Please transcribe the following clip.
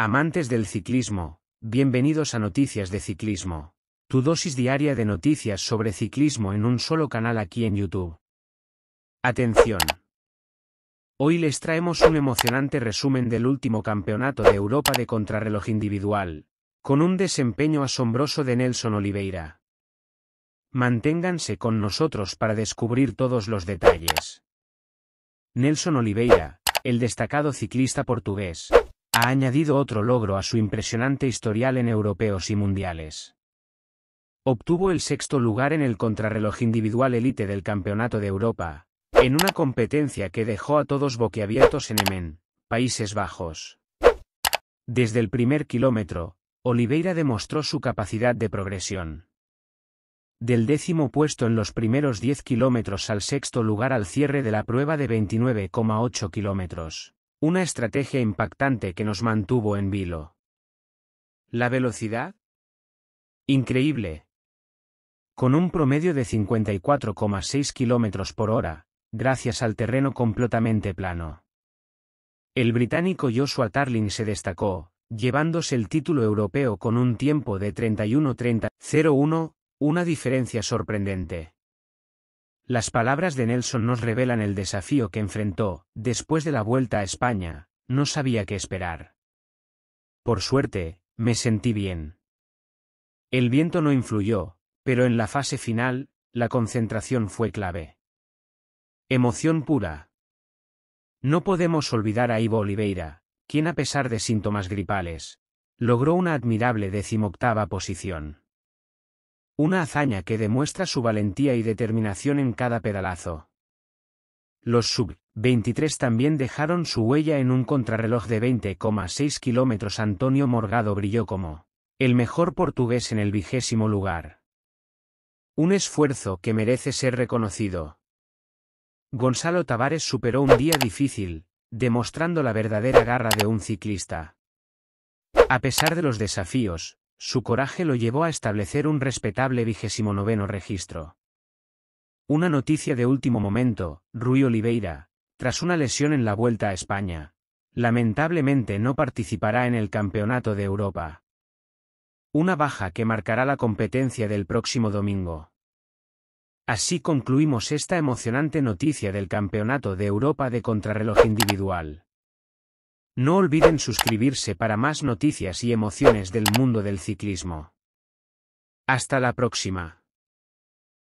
Amantes del ciclismo, bienvenidos a Noticias de Ciclismo, tu dosis diaria de noticias sobre ciclismo en un solo canal aquí en YouTube. Atención. Hoy les traemos un emocionante resumen del último Campeonato de Europa de Contrarreloj Individual, con un desempeño asombroso de Nelson Oliveira. Manténganse con nosotros para descubrir todos los detalles. Nelson Oliveira, el destacado ciclista portugués, ha añadido otro logro a su impresionante historial en europeos y mundiales. Obtuvo el sexto lugar en el contrarreloj individual elite del Campeonato de Europa, en una competencia que dejó a todos boquiabiertos en Emen, Países Bajos. Desde el primer kilómetro, Oliveira demostró su capacidad de progresión. Del décimo puesto en los primeros 10 kilómetros al sexto lugar al cierre de la prueba de 29,8 kilómetros. Una estrategia impactante que nos mantuvo en vilo. ¿La velocidad? Increíble. Con un promedio de 54,6 km por hora, gracias al terreno completamente plano. El británico Joshua Tarling se destacó, llevándose el título europeo con un tiempo de 31.30.01, una diferencia sorprendente. Las palabras de Nelson nos revelan el desafío que enfrentó, después de la vuelta a España, no sabía qué esperar. Por suerte, me sentí bien. El viento no influyó, pero en la fase final, la concentración fue clave. Emoción pura. No podemos olvidar a Ivo Oliveira, quien a pesar de síntomas gripales, logró una admirable decimoctava posición. Una hazaña que demuestra su valentía y determinación en cada pedalazo. Los sub-23 también dejaron su huella en un contrarreloj de 20,6 kilómetros. Antonio Morgado brilló como el mejor portugués en el vigésimo lugar. Un esfuerzo que merece ser reconocido. Gonzalo Tavares superó un día difícil, demostrando la verdadera garra de un ciclista. A pesar de los desafíos, su coraje lo llevó a establecer un respetable vigésimo noveno registro. Una noticia de último momento, Rui Oliveira, tras una lesión en la Vuelta a España, lamentablemente no participará en el Campeonato de Europa. Una baja que marcará la competencia del próximo domingo. Así concluimos esta emocionante noticia del Campeonato de Europa de Contrarreloj Individual. No olviden suscribirse para más noticias y emociones del mundo del ciclismo. Hasta la próxima.